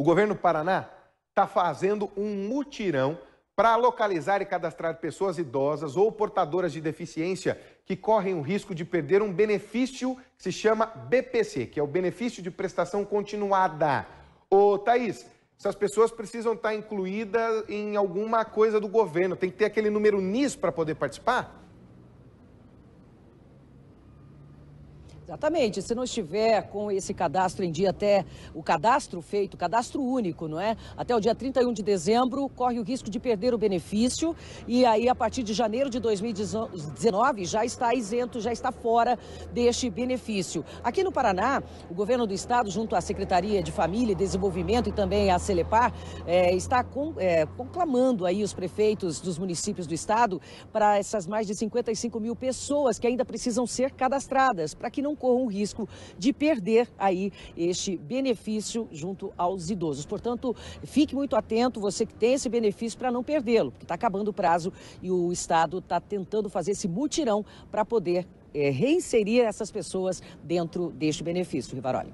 O governo do Paraná está fazendo um mutirão para localizar e cadastrar pessoas idosas ou portadoras de deficiência que correm o risco de perder um benefício que se chama BPC, que é o benefício de prestação continuada. Ô, Thaís, essas pessoas precisam estar tá incluídas em alguma coisa do governo. Tem que ter aquele número NIS para poder participar? Exatamente. Se não estiver com esse cadastro em dia até o cadastro feito, cadastro único, não é? Até o dia 31 de dezembro, corre o risco de perder o benefício. E aí, a partir de janeiro de 2019, já está isento, já está fora deste benefício. Aqui no Paraná, o governo do estado, junto à Secretaria de Família e Desenvolvimento e também à Celepar, é, está com, é, conclamando aí os prefeitos dos municípios do estado para essas mais de 55 mil pessoas que ainda precisam ser cadastradas, para que não corram o risco de perder aí este benefício junto aos idosos. Portanto, fique muito atento, você que tem esse benefício, para não perdê-lo, porque está acabando o prazo e o Estado está tentando fazer esse mutirão para poder é, reinserir essas pessoas dentro deste benefício, Rivaroli.